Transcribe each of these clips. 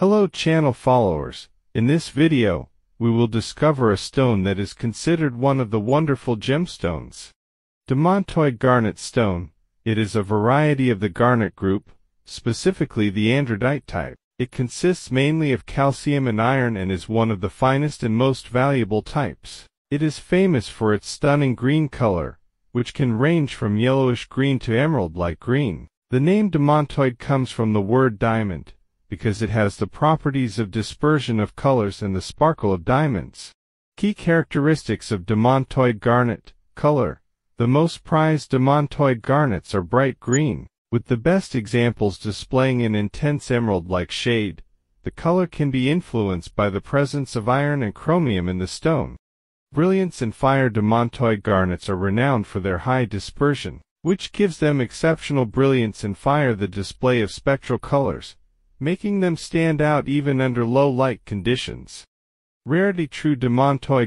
Hello channel followers, in this video, we will discover a stone that is considered one of the wonderful gemstones. Demontoy Garnet Stone, it is a variety of the garnet group, specifically the andradite type. It consists mainly of calcium and iron and is one of the finest and most valuable types. It is famous for its stunning green color, which can range from yellowish green to emerald-like green. The name demontoid comes from the word diamond, because it has the properties of dispersion of colors and the sparkle of diamonds. Key characteristics of demontoid garnet, color. The most prized demontoid garnets are bright green, with the best examples displaying an intense emerald-like shade. The color can be influenced by the presence of iron and chromium in the stone. Brilliance and fire demontoid garnets are renowned for their high dispersion, which gives them exceptional brilliance and fire the display of spectral colors, making them stand out even under low light conditions. Rarity true de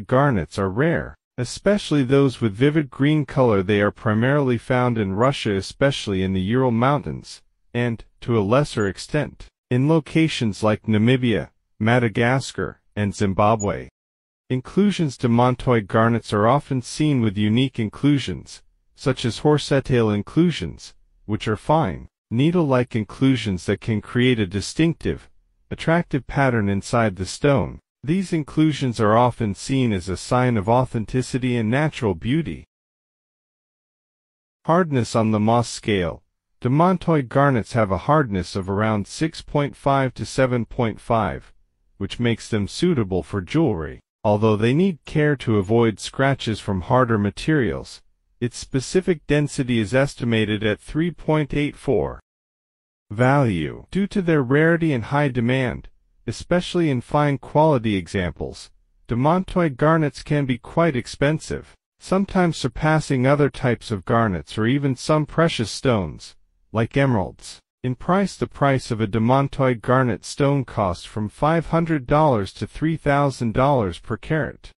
garnets are rare, especially those with vivid green color they are primarily found in Russia especially in the Ural Mountains, and, to a lesser extent, in locations like Namibia, Madagascar, and Zimbabwe. Inclusions de Montoy garnets are often seen with unique inclusions, such as horsetail inclusions, which are fine, needle-like inclusions that can create a distinctive, attractive pattern inside the stone. These inclusions are often seen as a sign of authenticity and natural beauty. Hardness on the moss scale. Demontoid garnets have a hardness of around 6.5 to 7.5, which makes them suitable for jewelry, although they need care to avoid scratches from harder materials. Its specific density is estimated at 3.84. Value Due to their rarity and high demand, especially in fine quality examples, Demontoy garnets can be quite expensive, sometimes surpassing other types of garnets or even some precious stones, like emeralds. In price the price of a Demontoy garnet stone costs from $500 to $3,000 per carat.